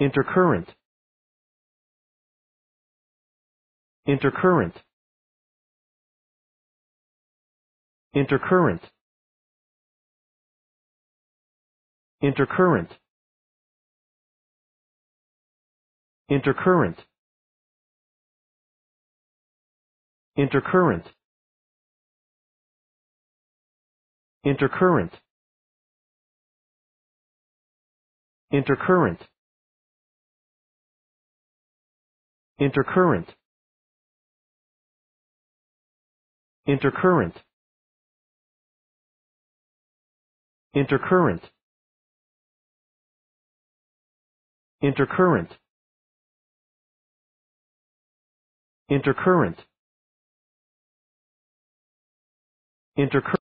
intercurrent intercurrent intercurrent intercurrent intercurrent intercurrent intercurrent intercurrent intercurrent intercurrent intercurrent intercurrent intercurrent intercurrent